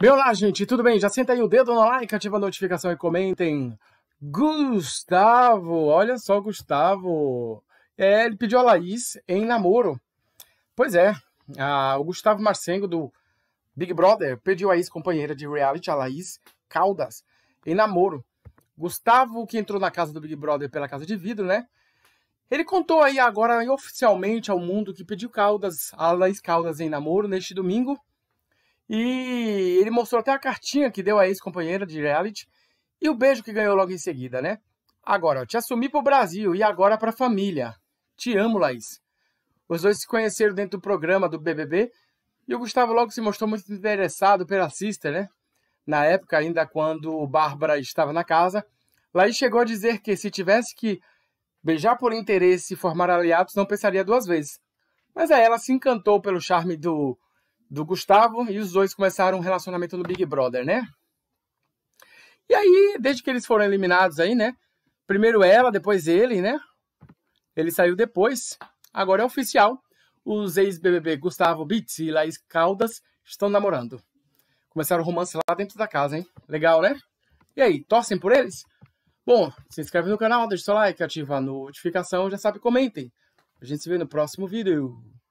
Meu lá, gente, tudo bem? Já senta aí o dedo no like, ativa a notificação e comentem. Gustavo, olha só, Gustavo. É, ele pediu a Laís em namoro. Pois é, a, o Gustavo Marcengo do Big Brother pediu a ex-companheira de reality, a Laís Caldas, em namoro. Gustavo, que entrou na casa do Big Brother pela casa de vidro, né? Ele contou aí agora oficialmente ao mundo que pediu Caldas, a Laís Caldas em namoro neste domingo. E ele mostrou até a cartinha que deu a ex-companheira de reality e o beijo que ganhou logo em seguida, né? Agora, ó, te assumi pro Brasil e agora pra família. Te amo, Laís. Os dois se conheceram dentro do programa do BBB e o Gustavo logo se mostrou muito interessado pela sister, né? Na época, ainda quando Bárbara estava na casa, Laís chegou a dizer que se tivesse que beijar por interesse e formar aliados, não pensaria duas vezes. Mas aí ela se encantou pelo charme do do Gustavo e os dois começaram um relacionamento no Big Brother, né? E aí, desde que eles foram eliminados aí, né? Primeiro ela, depois ele, né? Ele saiu depois. Agora é oficial. Os ex-BBB Gustavo Bitts e Laís Caldas estão namorando. Começaram o romance lá dentro da casa, hein? Legal, né? E aí, torcem por eles? Bom, se inscreve no canal, deixa o seu like, ativa a notificação, já sabe, comentem. A gente se vê no próximo vídeo.